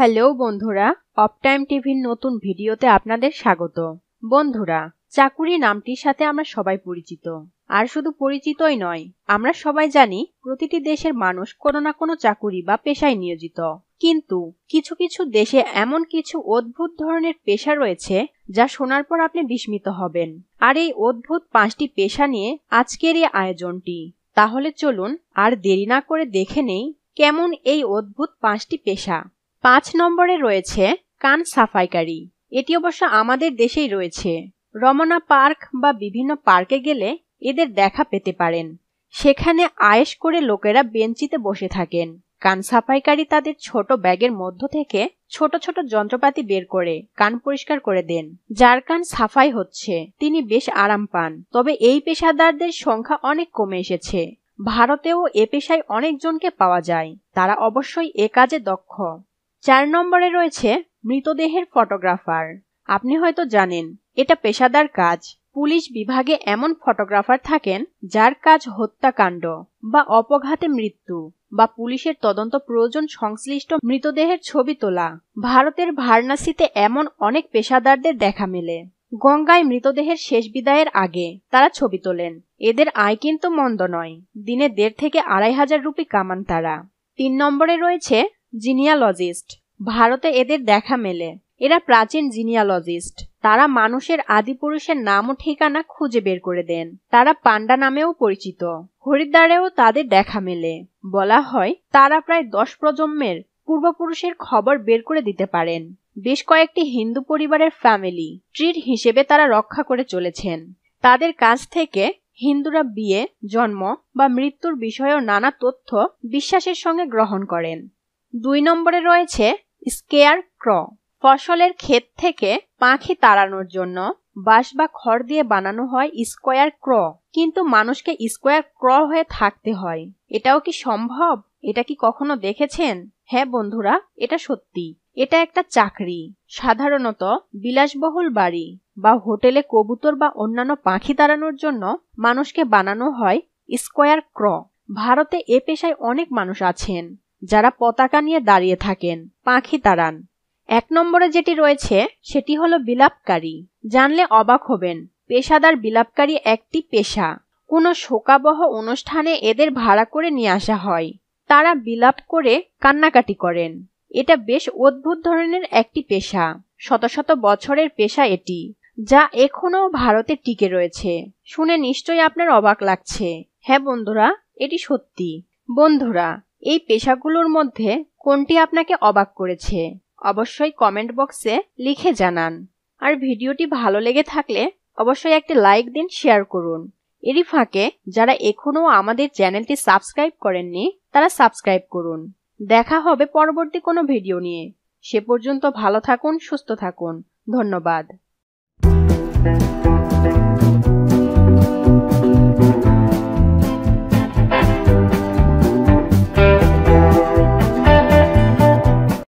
hello বন্ধুরা time টিভির নতুন ভিডিওতে আপনাদের স্বাগত বন্ধুরা চাকুরি নামটির সাথে আমরা সবাই পরিচিত আর শুধু পরিচিতই নয় আমরা সবাই জানি প্রতিটি দেশের মানুষ কোনো না কোনো চাকুরি বা পেশায় নিয়োজিত কিন্তু কিছু কিছু দেশে এমন কিছু অদ্ভুত ধরনের পেশা রয়েছে যা শোনার পর আপনি বিস্মিত হবেন আর এই অদ্ভুত পাঁচটি পেশা নিয়ে আজকের এই আয়োজনটি তাহলে চলুন আর দেরি না করে দেখে নেই কেমন এই অদ্ভুত পাঁচটি পেশা পাঁচ নম্বরে রয়েছে কান সাফাইকারী এটি অবশ্য আমাদের দেশেই রয়েছে রমনা পার্ক বা বিভিন্ন পার্কে গেলে এদের দেখা পেতে পারেন সেখানে আয়েস করে লোকেরা বেঞ্চিতে বসে থাকেন কান সাফাইকারী তাদের ছোট ব্যাগের মধ্য থেকে ছোট ছোট যন্ত্রপাতি বের করে কান পরিষ্কার করে দেন যার কান সাফাই হচ্ছে তিনি বেশ আরাম পান তবে এই পেশাদারদের সংখ্যা অনেক কমে এসেছে ভারতেও এ পেশায় অনেকজনকে পাওয়া যায় তারা অবশ্যই এ কাজে দক্ষ চার নম্বরে রয়েছে মৃতদেহের ফটোগ্রাফার আপনি হয়তো জানেন এটা পেশাদার কাজ পুলিশ বিভাগে এমন ফটোগ্রাফার থাকেন যার কাজ হত্যাকাণ্ড বা অপঘাতে মৃত্যু বা পুলিশের তদন্ত প্রয়োজন সংশ্লিষ্ট মৃতদেহের ছবি তোলা ভারতের ভারনাসিতে এমন অনেক পেশাদারদের দেখা মেলে গঙ্গায় মৃতদেহের শেষ বিদায়ের আগে তারা ছবি তোলেন এদের আয় কিন্তু মন্দ নয় দিনে দেড় থেকে আড়াই হাজার রুপি কামান তারা তিন নম্বরে রয়েছে জিনিয়ালজিস্ট ভারতে এদের দেখা মেলে এরা প্রাচীন জিনিয়ালজিস্ট তারা মানুষের আদিপুরুষের নাম ও ঠিকানা খুঁজে বের করে দেন তারা পান্ডা নামেও পরিচিত হরিদ্বারেও তাদের দেখা মেলে বলা হয় তারা প্রায় দশ প্রজন্মের পূর্বপুরুষের খবর বের করে দিতে পারেন বেশ কয়েকটি হিন্দু পরিবারের ফ্যামিলি ট্রিট হিসেবে তারা রক্ষা করে চলেছেন তাদের কাছ থেকে হিন্দুরা বিয়ে জন্ম বা মৃত্যুর বিষয়েও নানা তথ্য বিশ্বাসের সঙ্গে গ্রহণ করেন দুই নম্বরে রয়েছে স্কেয়ার ক্র ফসলের ক্ষেত থেকে পাখি তাড়ানোর জন্য বাঁশ বা খড় দিয়ে বানানো হয় স্কোয়ার ক্র কিন্তু মানুষকে স্কোয়ার ক্র হয়ে থাকতে হয় এটাও কি সম্ভব এটা কি কখনো দেখেছেন হ্যাঁ বন্ধুরা এটা সত্যি এটা একটা চাকরি সাধারণত বিলাসবহুল বাড়ি বা হোটেলে কবুতর বা অন্যান্য পাখি তাড়ানোর জন্য মানুষকে বানানো হয় স্কোয়ার ক্র ভারতে এ পেশায় অনেক মানুষ আছেন যারা পতাকা নিয়ে দাঁড়িয়ে থাকেন পাখি তাড়ান এক নম্বরে যেটি রয়েছে সেটি হলো বিলাপকারী জানলে অবাক হবেন পেশাদার বিলাপকারী একটি পেশা কোনো শোকাবহ অনুষ্ঠানে এদের ভাড়া করে নিয়ে আসা হয় তারা বিলাপ করে কান্নাকাটি করেন এটা বেশ অদ্ভুত ধরনের একটি পেশা শত শত বছরের পেশা এটি যা এখনও ভারতে টিকে রয়েছে শুনে নিশ্চয়ই আপনার অবাক লাগছে হ্যাঁ বন্ধুরা এটি সত্যি বন্ধুরা এই পেশাগুলোর মধ্যে কোনটি আপনাকে অবাক করেছে অবশ্যই কমেন্ট বক্সে লিখে জানান আর ভিডিওটি ভালো লেগে থাকলে অবশ্যই একটি লাইক দিন শেয়ার করুন এরই ফাঁকে যারা এখনও আমাদের চ্যানেলটি সাবস্ক্রাইব করেননি তারা সাবস্ক্রাইব করুন দেখা হবে পরবর্তী কোনো ভিডিও নিয়ে সে পর্যন্ত ভালো থাকুন সুস্থ থাকুন ধন্যবাদ